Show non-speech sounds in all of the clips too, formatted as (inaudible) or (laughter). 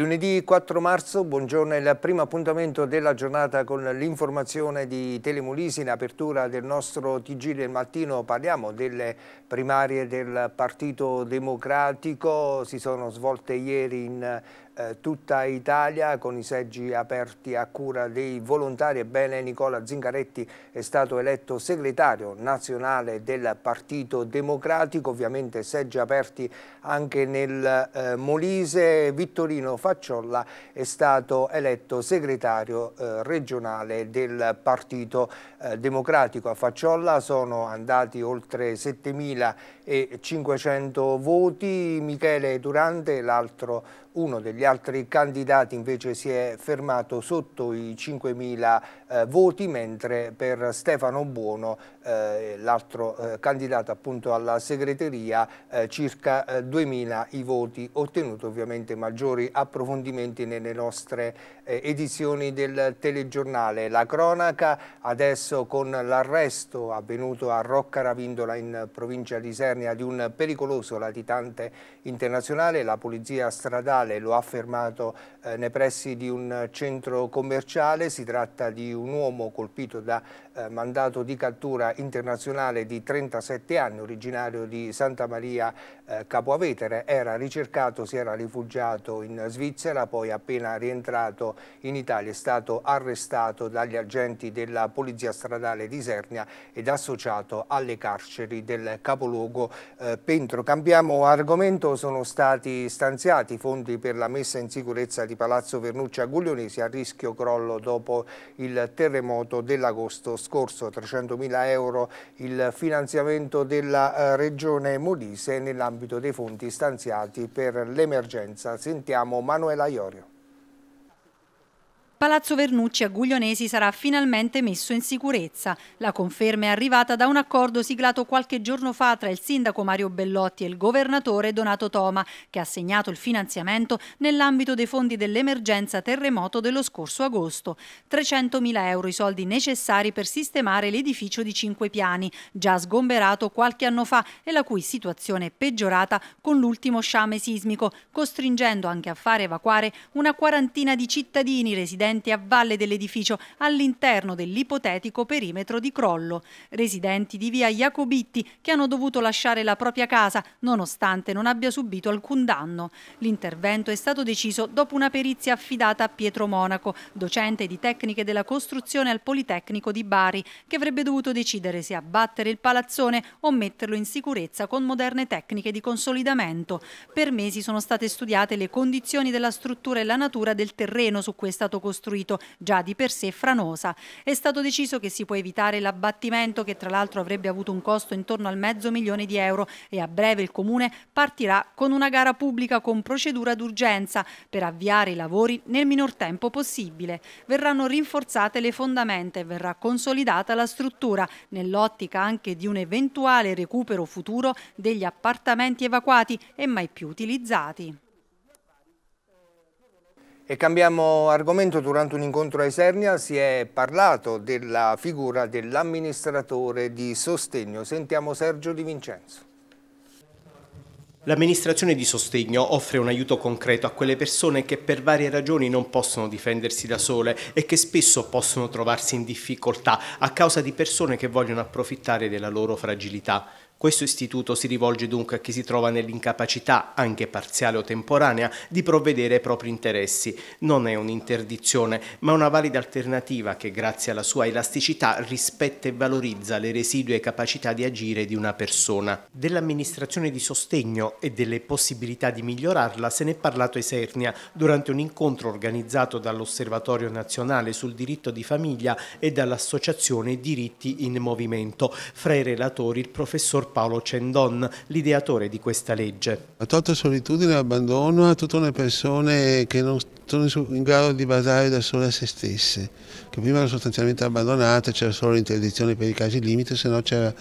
lunedì 4 marzo, buongiorno, il primo appuntamento della giornata con l'informazione di Telemulisi. In apertura del nostro TG del mattino parliamo delle primarie del Partito Democratico. Si sono svolte ieri in eh, tutta Italia con i seggi aperti a cura dei volontari. Ebbene Nicola Zingaretti è stato eletto segretario nazionale del Partito Democratico, ovviamente seggi aperti anche nel eh, Molise. Vittorino Facciolla è stato eletto segretario eh, regionale del Partito eh, Democratico. A Facciolla sono andati oltre 7.500 voti. Michele Durante, l'altro uno degli altri candidati invece si è fermato sotto i 5.000 eh, voti, mentre per Stefano Buono, eh, l'altro eh, candidato appunto alla segreteria, eh, circa 2.000 eh, i voti ottenuti, ovviamente maggiori approfondimenti nelle nostre edizioni del telegiornale. La cronaca adesso con l'arresto avvenuto a Rocca Ravindola in provincia di Sernia di un pericoloso latitante internazionale, la polizia stradale lo ha fermato nei pressi di un centro commerciale, si tratta di un un uomo colpito da eh, mandato di cattura internazionale di 37 anni, originario di Santa Maria eh, Capoavetere, era ricercato, si era rifugiato in Svizzera, poi appena rientrato in Italia è stato arrestato dagli agenti della Polizia Stradale di Isernia ed associato alle carceri del capoluogo eh, Pentro. Cambiamo argomento, sono stati stanziati fondi per la messa in sicurezza di Palazzo Vernucci Guglionesi a rischio crollo dopo il terremoto dell'agosto scorso scorso 300.000 euro il finanziamento della eh, Regione Molise nell'ambito dei fondi stanziati per l'emergenza. Sentiamo Manuela Iorio. Palazzo Vernucci a Guglionesi sarà finalmente messo in sicurezza. La conferma è arrivata da un accordo siglato qualche giorno fa tra il sindaco Mario Bellotti e il governatore Donato Toma, che ha segnato il finanziamento nell'ambito dei fondi dell'emergenza terremoto dello scorso agosto. 300.000 euro i soldi necessari per sistemare l'edificio di cinque piani, già sgomberato qualche anno fa e la cui situazione è peggiorata con l'ultimo sciame sismico, costringendo anche a fare evacuare una quarantina di cittadini residenti residenti a valle dell'edificio all'interno dell'ipotetico perimetro di crollo. Residenti di via Jacobitti che hanno dovuto lasciare la propria casa nonostante non abbia subito alcun danno. L'intervento è stato deciso dopo una perizia affidata a Pietro Monaco, docente di tecniche della costruzione al Politecnico di Bari, che avrebbe dovuto decidere se abbattere il palazzone o metterlo in sicurezza con moderne tecniche di consolidamento. Per mesi sono state studiate le condizioni della struttura e la natura del terreno su cui è stato costruito costruito già di per sé franosa. È stato deciso che si può evitare l'abbattimento che tra l'altro avrebbe avuto un costo intorno al mezzo milione di euro e a breve il Comune partirà con una gara pubblica con procedura d'urgenza per avviare i lavori nel minor tempo possibile. Verranno rinforzate le fondamenta e verrà consolidata la struttura nell'ottica anche di un eventuale recupero futuro degli appartamenti evacuati e mai più utilizzati. E cambiamo argomento, durante un incontro a Esernia si è parlato della figura dell'amministratore di sostegno. Sentiamo Sergio Di Vincenzo. L'amministrazione di sostegno offre un aiuto concreto a quelle persone che per varie ragioni non possono difendersi da sole e che spesso possono trovarsi in difficoltà a causa di persone che vogliono approfittare della loro fragilità. Questo istituto si rivolge dunque a chi si trova nell'incapacità, anche parziale o temporanea, di provvedere ai propri interessi. Non è un'interdizione, ma una valida alternativa che grazie alla sua elasticità rispetta e valorizza le residue capacità di agire di una persona. Dell'amministrazione di sostegno e delle possibilità di migliorarla se ne è parlato Esernia durante un incontro organizzato dall'Osservatorio Nazionale sul diritto di famiglia e dall'Associazione Diritti in Movimento. Fra i relatori il professor Paolo Cendon, l'ideatore di questa legge. Ha tolto solitudine e abbandono a tutte le persone che non sono in grado di basare da sole a se stesse, che prima erano sostanzialmente abbandonate, c'era solo l'interdizione per i casi limite, se no c'era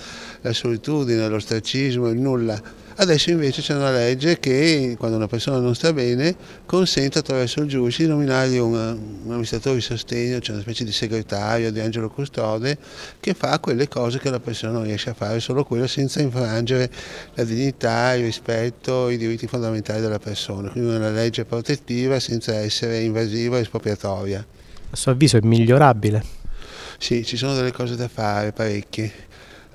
la solitudine, l'ostracismo, il nulla. Adesso invece c'è una legge che quando una persona non sta bene consente attraverso il giudice di nominargli un, un amministratore di sostegno, cioè una specie di segretario, di angelo custode, che fa quelle cose che la persona non riesce a fare, solo quello senza infrangere la dignità, il rispetto, i diritti fondamentali della persona. Quindi una legge protettiva senza essere invasiva e espropriatoria. A suo avviso è migliorabile? Sì, ci sono delle cose da fare, parecchie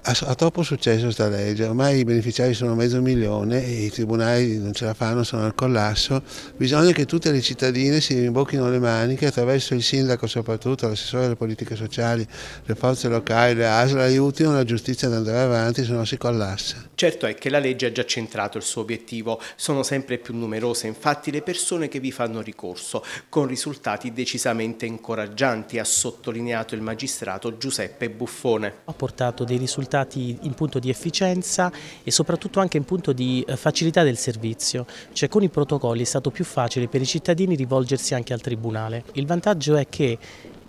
ha, troppo successo questa legge, ormai i beneficiari sono mezzo milione e i tribunali non ce la fanno, sono al collasso, bisogna che tutte le cittadine si rimbocchino le maniche attraverso il sindaco soprattutto, l'assessore delle politiche sociali, le forze locali, le ASL aiutino la giustizia ad andare avanti, se no si collassa. Certo è che la legge ha già centrato il suo obiettivo, sono sempre più numerose infatti le persone che vi fanno ricorso, con risultati decisamente incoraggianti, ha sottolineato il magistrato Giuseppe Buffone. Ha portato dei risultati risultati in punto di efficienza e soprattutto anche in punto di eh, facilità del servizio, cioè con i protocolli è stato più facile per i cittadini rivolgersi anche al Tribunale. Il vantaggio è che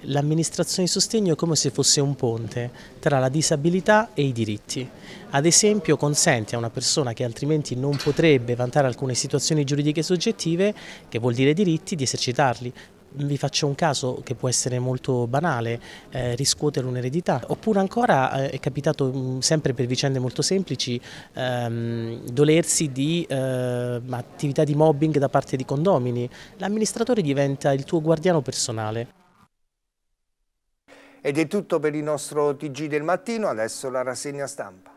l'amministrazione di sostegno è come se fosse un ponte tra la disabilità e i diritti. Ad esempio consente a una persona che altrimenti non potrebbe vantare alcune situazioni giuridiche soggettive, che vuol dire diritti, di esercitarli vi faccio un caso che può essere molto banale, eh, riscuotere un'eredità, oppure ancora eh, è capitato mh, mm, sempre per vicende molto semplici ehm, dolersi di eh, attività di mobbing da parte di condomini, l'amministratore diventa il tuo guardiano personale. Ed è tutto per il nostro TG del mattino, adesso la rassegna stampa.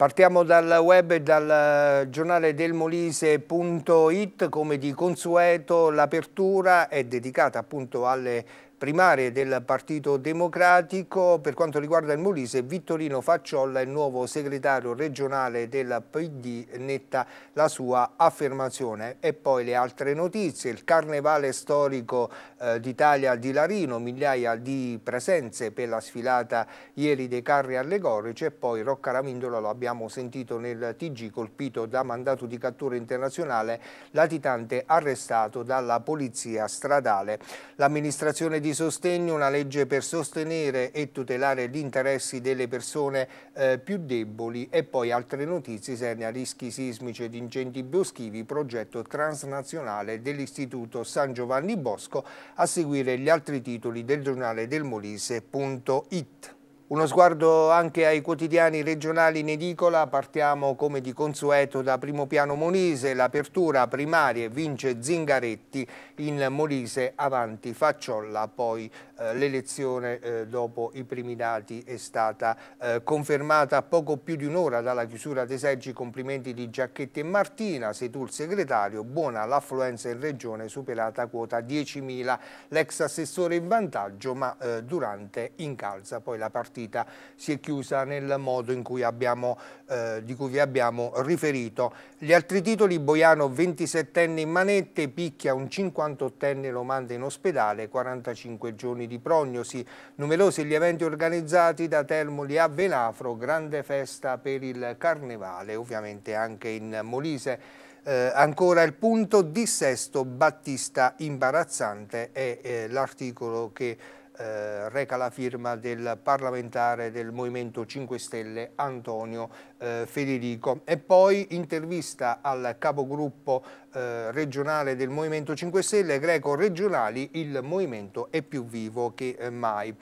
Partiamo dal web e dal eh, giornale delmolise.it, come di consueto l'apertura è dedicata appunto alle primarie del Partito Democratico. Per quanto riguarda il Molise, Vittorino Facciolla, il nuovo segretario regionale del PD, netta la sua affermazione. E poi le altre notizie, il carnevale storico eh, d'Italia di Larino, migliaia di presenze per la sfilata ieri dei carri allegorici e poi Rocca Ramindola, lo abbiamo sentito nel TG, colpito da mandato di cattura internazionale, latitante arrestato dalla polizia stradale. L'amministrazione di di sostegno, una legge per sostenere e tutelare gli interessi delle persone eh, più deboli e poi altre notizie, a rischi sismici ed incendi boschivi, progetto transnazionale dell'Istituto San Giovanni Bosco, a seguire gli altri titoli del giornale del Molise.it. Uno sguardo anche ai quotidiani regionali in edicola, partiamo come di consueto da Primo Piano Molise, l'apertura primarie vince Zingaretti in Molise, avanti Facciolla, poi eh, l'elezione eh, dopo i primi dati è stata eh, confermata poco più di un'ora dalla chiusura dei seggi, complimenti di Giacchetti e Martina, sei segretario, buona l'affluenza in regione superata quota 10.000, l'ex assessore in vantaggio ma eh, durante incalza poi la partita partita si è chiusa nel modo in cui abbiamo, eh, di cui vi abbiamo riferito. Gli altri titoli, Boiano 27enne in manette, picchia un 58enne, lo manda in ospedale, 45 giorni di prognosi, numerosi gli eventi organizzati da Termoli a Venafro, grande festa per il carnevale, ovviamente anche in Molise. Eh, ancora il punto dissesto Battista imbarazzante è eh, l'articolo che eh, reca la firma del parlamentare del Movimento 5 Stelle Antonio eh, Federico e poi intervista al capogruppo eh, regionale del Movimento 5 Stelle Greco Regionali il movimento è più vivo che eh, mai.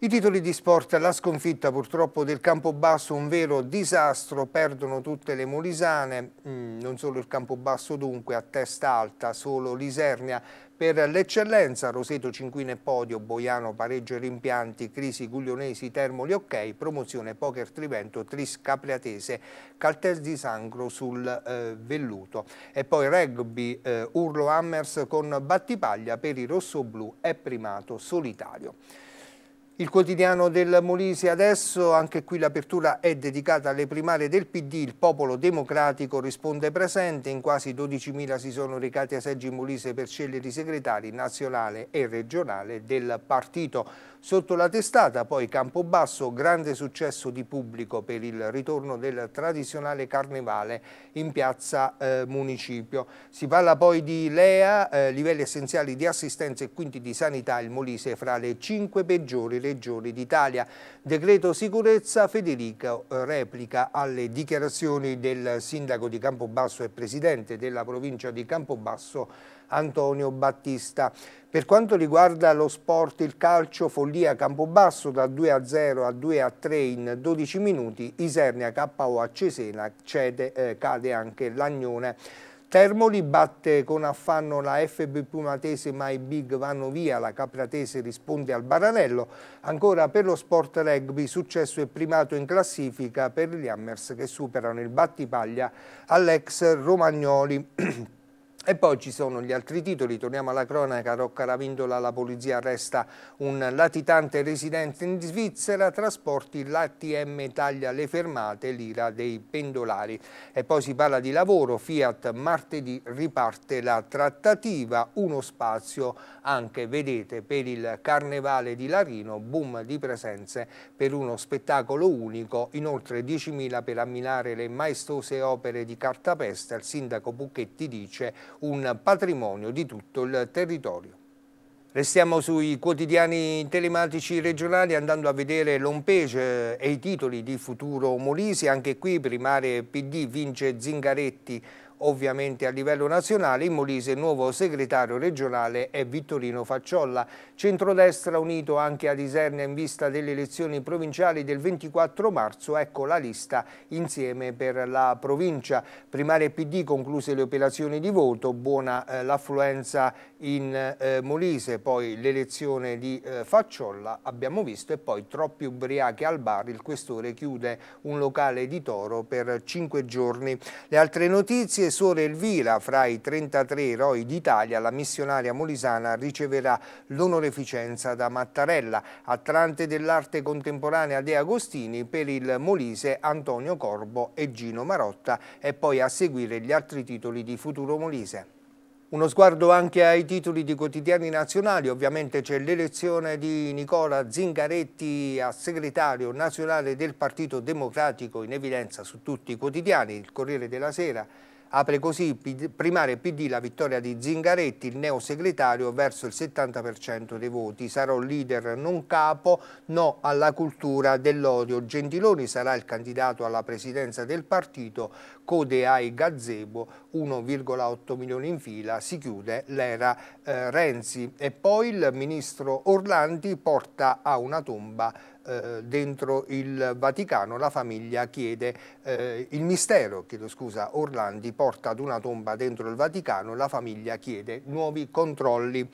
I titoli di sport, la sconfitta purtroppo del Campobasso, un vero disastro, perdono tutte le molisane, mm, non solo il Campobasso dunque, a testa alta, solo l'Isernia. Per l'eccellenza Roseto Cinquine Podio, Boiano Pareggio e Rimpianti, Crisi Guglionesi, Termoli Ok, promozione Poker Trivento, Tris Capriatese, Caltel di Sangro sul eh, Velluto. E poi rugby eh, Urlo Hammers con Battipaglia per i rossoblù è primato solitario. Il quotidiano del Molise adesso, anche qui l'apertura è dedicata alle primarie del PD, il popolo democratico risponde presente, in quasi 12.000 si sono recati a seggi in Molise per scegliere i segretari nazionale e regionale del partito. Sotto la testata poi Campobasso, grande successo di pubblico per il ritorno del tradizionale carnevale in piazza eh, Municipio. Si parla poi di Lea, eh, livelli essenziali di assistenza e quindi di sanità il Molise fra le cinque peggiori regioni d'Italia. Decreto sicurezza Federico eh, replica alle dichiarazioni del sindaco di Campobasso e presidente della provincia di Campobasso Antonio Battista. Per quanto riguarda lo sport, il calcio, Follia Campobasso da 2 a 0 a 2 a 3 in 12 minuti, Isernia KO a Cesena, cede, eh, cade anche l'Agnone. Termoli batte con affanno la FB Pumatese ma i big vanno via, la Capratese risponde al Baranello. Ancora per lo sport rugby successo e primato in classifica per gli Hammers che superano il battipaglia all'ex Romagnoli. (clears throat) E poi ci sono gli altri titoli, torniamo alla cronaca, Rocca Ravindola, la polizia arresta un latitante residente in Svizzera, trasporti, l'ATM taglia le fermate, l'ira dei pendolari. E poi si parla di lavoro, Fiat martedì riparte la trattativa, uno spazio anche, vedete, per il Carnevale di Larino, boom di presenze per uno spettacolo unico, inoltre 10.000 per ammirare le maestose opere di Cartapesta, il sindaco Bucchetti dice un patrimonio di tutto il territorio. Restiamo sui quotidiani telematici regionali andando a vedere page eh, e i titoli di Futuro Molise, anche qui primare PD vince Zingaretti Ovviamente a livello nazionale in Molise il nuovo segretario regionale è Vittorino Facciolla. Centrodestra unito anche a Isernia in vista delle elezioni provinciali del 24 marzo, ecco la lista insieme per la provincia. Primaria PD concluse le operazioni di voto, buona eh, l'affluenza in eh, Molise, poi l'elezione di eh, Facciolla abbiamo visto e poi troppi ubriachi al bar, il questore chiude un locale di Toro per cinque giorni. Le altre notizie, Sore Elvira fra i 33 eroi d'Italia, la missionaria molisana riceverà l'onoreficenza da Mattarella, attrante dell'arte contemporanea De Agostini per il Molise Antonio Corbo e Gino Marotta e poi a seguire gli altri titoli di Futuro Molise. Uno sguardo anche ai titoli di quotidiani nazionali, ovviamente c'è l'elezione di Nicola Zingaretti a segretario nazionale del Partito Democratico in evidenza su tutti i quotidiani, il Corriere della Sera, Apre così il PD la vittoria di Zingaretti, il neo segretario, verso il 70% dei voti. Sarò leader non capo, no alla cultura dell'odio. Gentiloni sarà il candidato alla presidenza del partito, code ai gazebo, 1,8 milioni in fila, si chiude l'era eh, Renzi. E poi il ministro Orlandi porta a una tomba eh, dentro il Vaticano la famiglia chiede, eh, il mistero, chiedo scusa, Orlandi porta ad una tomba dentro il Vaticano, la famiglia chiede nuovi controlli.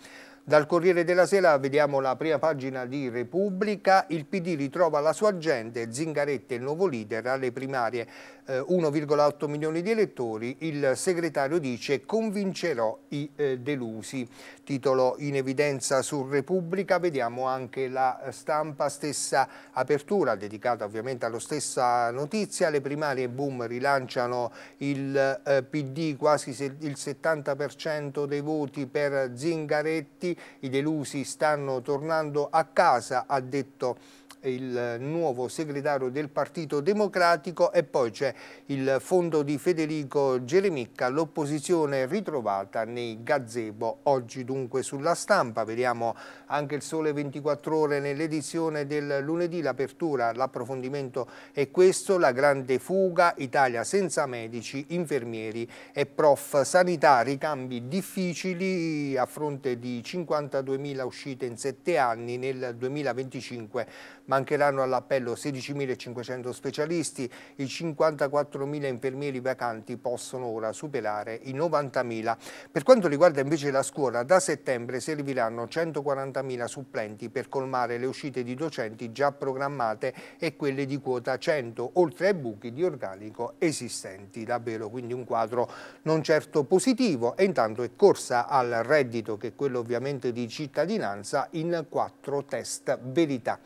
Dal Corriere della Sera vediamo la prima pagina di Repubblica, il PD ritrova la sua gente, Zingaretta il nuovo leader alle primarie, eh, 1,8 milioni di elettori, il segretario dice convincerò i eh, delusi, titolo in evidenza su Repubblica, vediamo anche la stampa stessa apertura dedicata ovviamente alla stessa notizia, le primarie boom rilanciano il eh, PD quasi il 70% dei voti per Zingaretti, i delusi stanno tornando a casa, ha detto il nuovo segretario del Partito Democratico e poi c'è il fondo di Federico Geremicca, l'opposizione ritrovata nei gazebo. Oggi dunque sulla stampa vediamo anche il sole 24 ore nell'edizione del lunedì, l'apertura, l'approfondimento è questo, la grande fuga, Italia senza medici, infermieri e prof sanità, ricambi difficili a fronte di 52.000 uscite in sette anni nel 2025, ma Mancheranno all'appello 16.500 specialisti, i 54.000 infermieri vacanti possono ora superare i 90.000. Per quanto riguarda invece la scuola, da settembre serviranno 140.000 supplenti per colmare le uscite di docenti già programmate e quelle di quota 100, oltre ai buchi di organico esistenti. Davvero quindi un quadro non certo positivo e intanto è corsa al reddito che è quello ovviamente di cittadinanza in quattro test verità.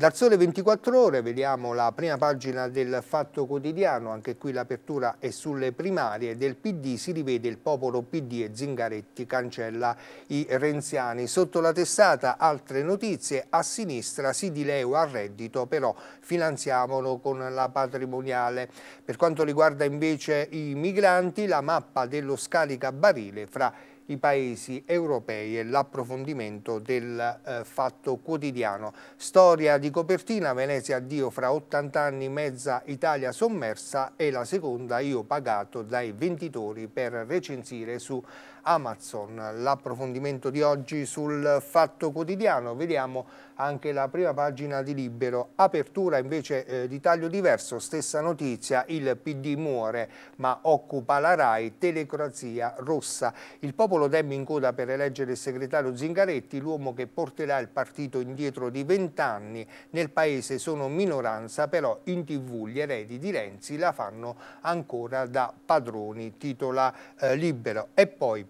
Dal Sole 24 Ore vediamo la prima pagina del Fatto Quotidiano, anche qui l'apertura è sulle primarie del PD, si rivede il popolo PD e Zingaretti cancella i renziani. Sotto la testata altre notizie, a sinistra si dileua al reddito, però finanziamolo con la patrimoniale. Per quanto riguarda invece i migranti, la mappa dello scaricabarile fra i i paesi europei e l'approfondimento del eh, fatto quotidiano. Storia di copertina, Venezia addio fra 80 anni, mezza Italia sommersa e la seconda Io pagato dai venditori per recensire su Amazon. L'approfondimento di oggi sul Fatto Quotidiano, vediamo anche la prima pagina di Libero. Apertura invece eh, di taglio diverso, stessa notizia, il PD muore ma occupa la RAI, telecrazia rossa. Il popolo debbe in coda per eleggere il segretario Zingaretti, l'uomo che porterà il partito indietro di vent'anni. Nel paese sono minoranza, però in tv gli eredi di Renzi la fanno ancora da padroni, titola eh, Libero. E poi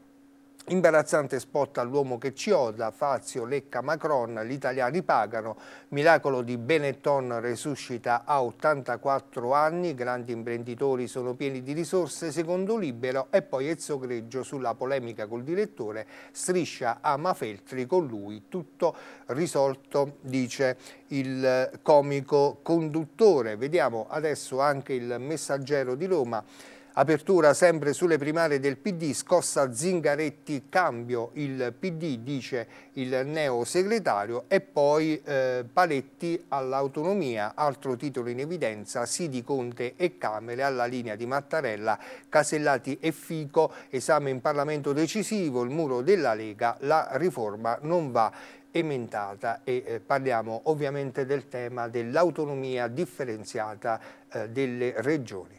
Imbarazzante spot all'uomo che ci oda, Fazio lecca Macron, gli italiani pagano, miracolo di Benetton resuscita a 84 anni, grandi imprenditori sono pieni di risorse, secondo Libero e poi Ezzo Greggio sulla polemica col direttore, striscia a Mafeltri con lui, tutto risolto dice il eh, comico conduttore. Vediamo adesso anche il messaggero di Roma Apertura sempre sulle primarie del PD, scossa Zingaretti cambio il PD, dice il neo segretario, e poi eh, paletti all'autonomia, altro titolo in evidenza, Sidi Conte e Camere alla linea di Mattarella, Casellati e Fico, esame in Parlamento decisivo, il muro della Lega, la riforma non va emendata e eh, parliamo ovviamente del tema dell'autonomia differenziata eh, delle regioni.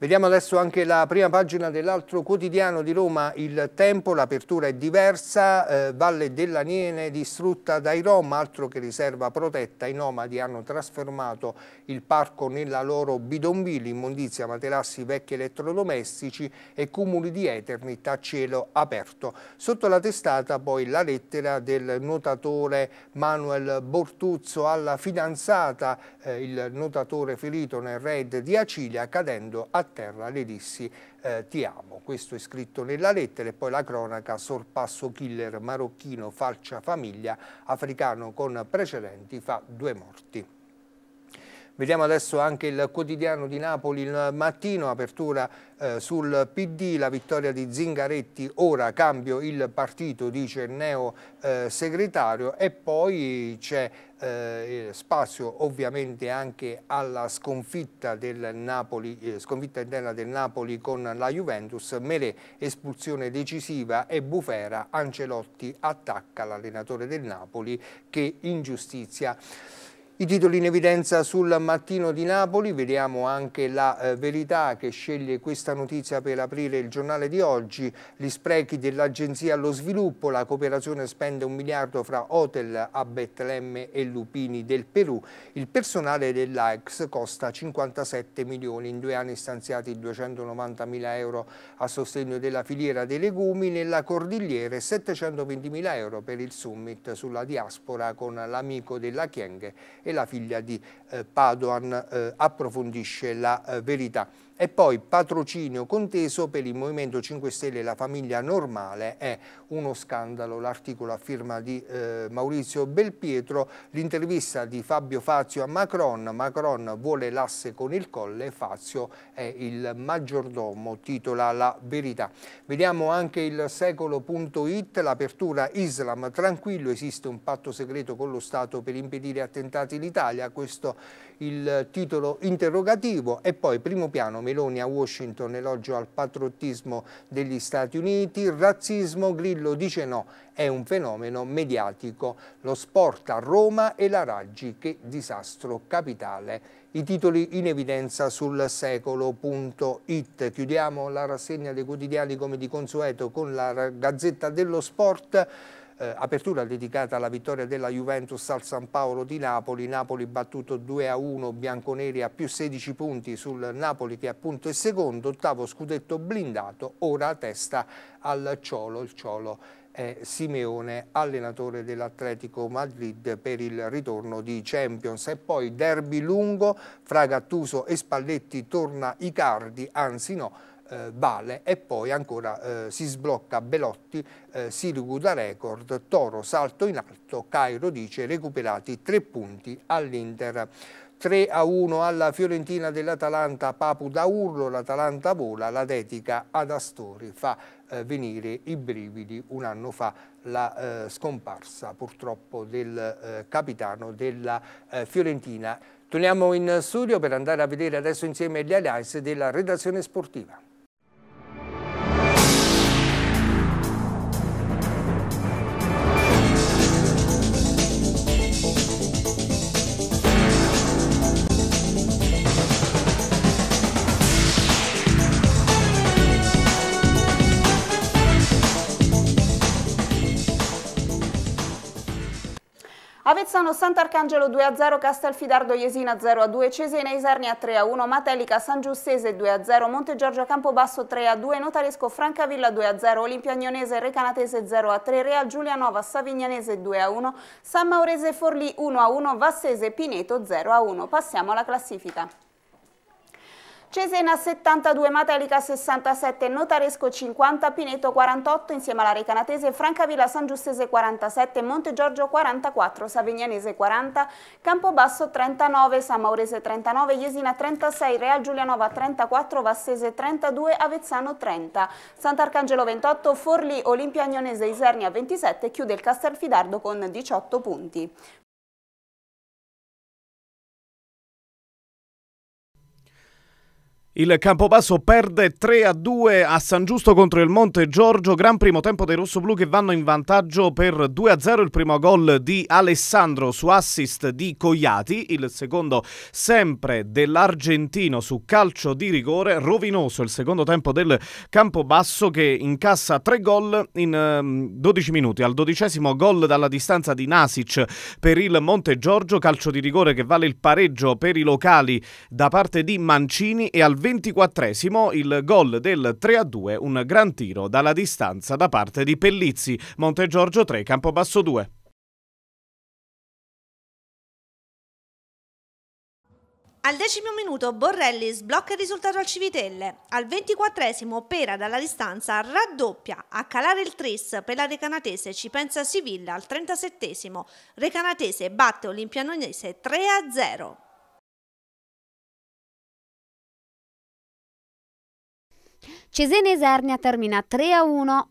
Vediamo adesso anche la prima pagina dell'altro quotidiano di Roma, Il Tempo, l'apertura è diversa, eh, Valle dell'Aniene distrutta dai Rom, altro che riserva protetta, i nomadi hanno trasformato il parco nella loro bidonville, immondizia, materassi, vecchi elettrodomestici e cumuli di Eternit a cielo aperto. Sotto la testata poi la lettera del nuotatore Manuel Bortuzzo alla fidanzata, eh, il nuotatore ferito nel raid di Acilia cadendo a terra, le dissi eh, ti amo. Questo è scritto nella lettera e poi la cronaca sorpasso killer marocchino falcia famiglia africano con precedenti fa due morti. Vediamo adesso anche il quotidiano di Napoli il mattino, apertura eh, sul PD, la vittoria di Zingaretti, ora cambio il partito, dice il neo eh, segretario e poi c'è eh, spazio ovviamente anche alla sconfitta, del Napoli, eh, sconfitta interna del Napoli con la Juventus, Mele espulsione decisiva e Bufera, Ancelotti attacca l'allenatore del Napoli che ingiustizia. I titoli in evidenza sul mattino di Napoli, vediamo anche la eh, verità che sceglie questa notizia per aprire il giornale di oggi, gli sprechi dell'Agenzia allo Sviluppo, la cooperazione spende un miliardo fra hotel a Betlemme e Lupini del Perù, il personale dell'AEX costa 57 milioni, in due anni stanziati 290 mila euro a sostegno della filiera dei legumi, nella Cordigliere 720 mila euro per il summit sulla diaspora con l'amico della Chienghe e la figlia di eh, Padoan eh, approfondisce la eh, verità. E poi patrocinio conteso per il Movimento 5 Stelle e la famiglia normale è uno scandalo, l'articolo a firma di eh, Maurizio Belpietro, l'intervista di Fabio Fazio a Macron, Macron vuole l'asse con il colle, Fazio è il maggiordomo, titola La Verità. Vediamo anche il secolo.it, l'apertura Islam tranquillo, esiste un patto segreto con lo Stato per impedire attentati in Italia, questo il titolo interrogativo e poi primo piano Meloni a Washington elogio al patriottismo degli Stati Uniti, razzismo, Grillo dice no, è un fenomeno mediatico, lo sport a Roma e la Raggi, che disastro capitale. I titoli in evidenza sul secolo.it. Chiudiamo la rassegna dei quotidiani come di consueto con la Gazzetta dello Sport eh, apertura dedicata alla vittoria della Juventus al San Paolo di Napoli, Napoli battuto 2 a 1, Bianconeri a più 16 punti sul Napoli che appunto è secondo, ottavo scudetto blindato, ora a testa al Ciolo, il Ciolo è Simeone, allenatore dell'Atletico Madrid per il ritorno di Champions. E poi derby lungo fra Gattuso e Spalletti torna Icardi, anzi no, eh, Bale e poi ancora eh, si sblocca Belotti, eh, Sirigu da record, Toro salto in alto, Cairo dice recuperati tre punti all'Inter. 3 a 1 alla Fiorentina dell'Atalanta, Papu da urlo, l'Atalanta vola, la dedica ad Astori, fa eh, venire i brividi un anno fa la eh, scomparsa purtroppo del eh, capitano della eh, Fiorentina. Torniamo in studio per andare a vedere adesso insieme gli highlights della redazione sportiva. Avezzano Sant'Arcangelo 2-0, a Castelfidardo Iesina 0-2, a Cesena Isernia 3-1, a Matelica San Giustese 2-0, a Monte Giorgio Campobasso 3-2, a Notaresco Francavilla 2-0, a Olimpia Agnonese Recanatese 0-3, a Real Giulianova Savignanese 2-1, a San Maurese Forlì 1-1, a Vassese Pineto 0-1. a Passiamo alla classifica. Cesena 72, Matelica 67, Notaresco 50, Pineto 48, insieme alla Recanatese, Francavilla San Giustese 47, Monte Giorgio 44, Savignanese 40, Campobasso 39, San Maurese 39, Jesina 36, Real Giulianova 34, Vassese 32, Avezzano 30, Sant'Arcangelo 28, Forlì, Olimpia Agnonese, Isernia 27, chiude il Castelfidardo con 18 punti. Il Campobasso perde 3 a 2 a San Giusto contro il Monte Giorgio. Gran primo tempo dei rossoblù che vanno in vantaggio per 2 a 0. Il primo gol di Alessandro su assist di Cogliati. Il secondo sempre dell'Argentino su calcio di rigore. Rovinoso il secondo tempo del Campobasso che incassa 3 gol in 12 ehm, minuti. Al dodicesimo gol dalla distanza di Nasic per il Monte Giorgio. Calcio di rigore che vale il pareggio per i locali da parte di Mancini e al 20 24esimo il gol del 3-2, un gran tiro dalla distanza da parte di Pellizzi, Montegiorgio 3, Campobasso 2. Al decimo minuto Borrelli sblocca il risultato al Civitelle, al ventiquattresimo Pera dalla distanza raddoppia, a calare il tris per la Recanatese ci pensa Sivilla al trentasettesimo, Recanatese batte Olimpianonese 3-0. Cesena Esernia termina 3-1,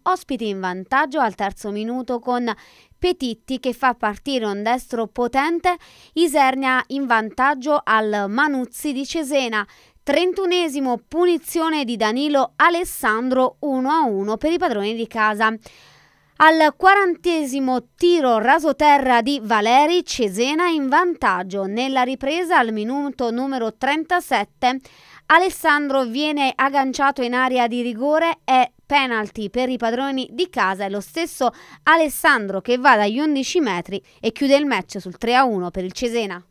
ospiti in vantaggio al terzo minuto con Petitti che fa partire un destro potente, Isernia in vantaggio al Manuzzi di Cesena. 31 esimo punizione di Danilo Alessandro 1-1 per i padroni di casa. Al 40esimo tiro rasoterra di Valeri Cesena in vantaggio. Nella ripresa al minuto numero 37 Alessandro viene agganciato in area di rigore e penalty per i padroni di casa è lo stesso Alessandro che va dagli 11 metri e chiude il match sul 3-1 per il Cesena.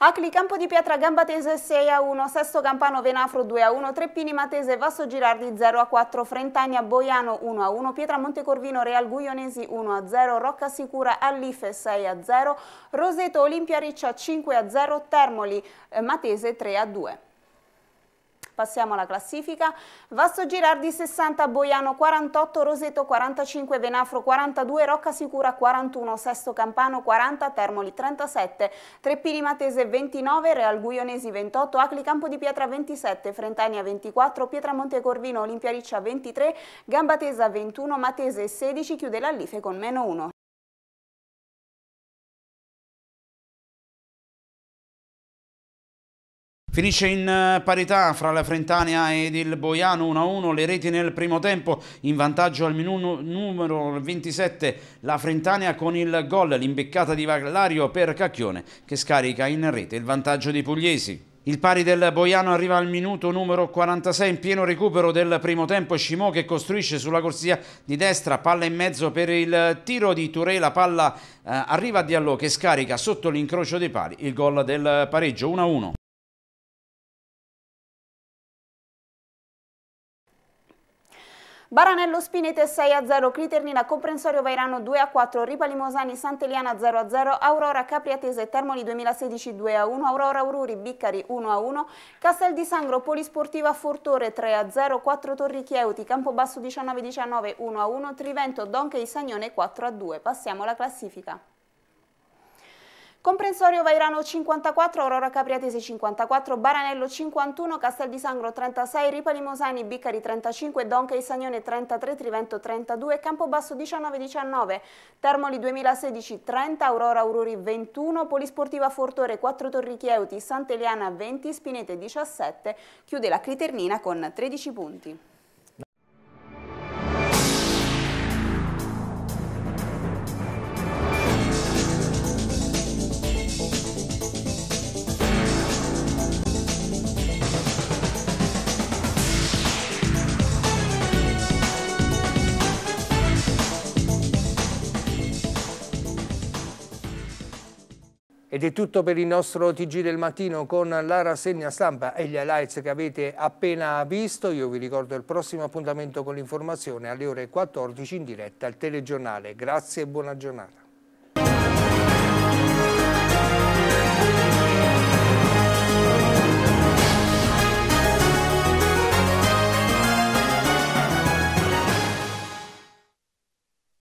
Acli Campo di Pietra Gambatese 6 a 1, Sesto Campano Venafro 2 a 1, Treppini Matese Vasso Girardi 0 a 4, Frentania Boiano 1 a 1, Pietra Montecorvino Real Guglionesi 1 a 0, Rocca Sicura Allife 6 a 0, Roseto Olimpia Riccia 5 a 0, Termoli eh, Matese 3 a 2. Passiamo alla classifica. Vasto Girardi 60, Boiano 48, Roseto 45, Venafro 42, Rocca Sicura 41, Sesto Campano 40, Termoli 37, Treppini Matese 29, Real Guionesi 28, Acli Campo di Pietra 27, Frentania 24, Pietramonte Corvino, Olimpia 23, Gambatesa 21, Matese 16, chiude l'Allife con meno 1. Finisce in eh, parità fra la Frentania ed il Boiano 1-1, le reti nel primo tempo in vantaggio al minuto numero 27 la Frentania con il gol, l'imbeccata di Vallario per Cacchione che scarica in rete il vantaggio dei pugliesi. Il pari del Boiano arriva al minuto numero 46 in pieno recupero del primo tempo. Scimò che costruisce sulla corsia di destra, palla in mezzo per il tiro di Touré. La palla eh, arriva a Diallo che scarica sotto l'incrocio dei pali il gol del pareggio 1-1. Baranello Spinete 6-0, a Criternina Comprensorio Vairano 2-4, a Ripa Limosani Santeliana 0-0, a Aurora Capriatese Termoli 2016 2-1, a Aurora Aururi Biccari 1-1, a Castel di Sangro Polisportiva Fortore 3-0, a 4 Torri Chieuti, Campobasso 19-19 1-1, a Trivento Donche di Sagnone 4-2. a Passiamo alla classifica. Comprensorio Vairano 54, Aurora Capriatesi 54, Baranello 51, Castel di Sangro 36, Ripa Limosani, Biccari 35, Donca Sagnone 33, Trivento 32, Campobasso 19-19, Termoli 2016 30, Aurora Aurori 21, Polisportiva Fortore 4 Torri Chieuti, Sant'Eliana 20, Spinete 17, chiude la Criternina con 13 punti. Ed è tutto per il nostro TG del mattino con la rassegna stampa e gli highlights che avete appena visto. Io vi ricordo il prossimo appuntamento con l'informazione alle ore 14 in diretta al telegiornale. Grazie e buona giornata.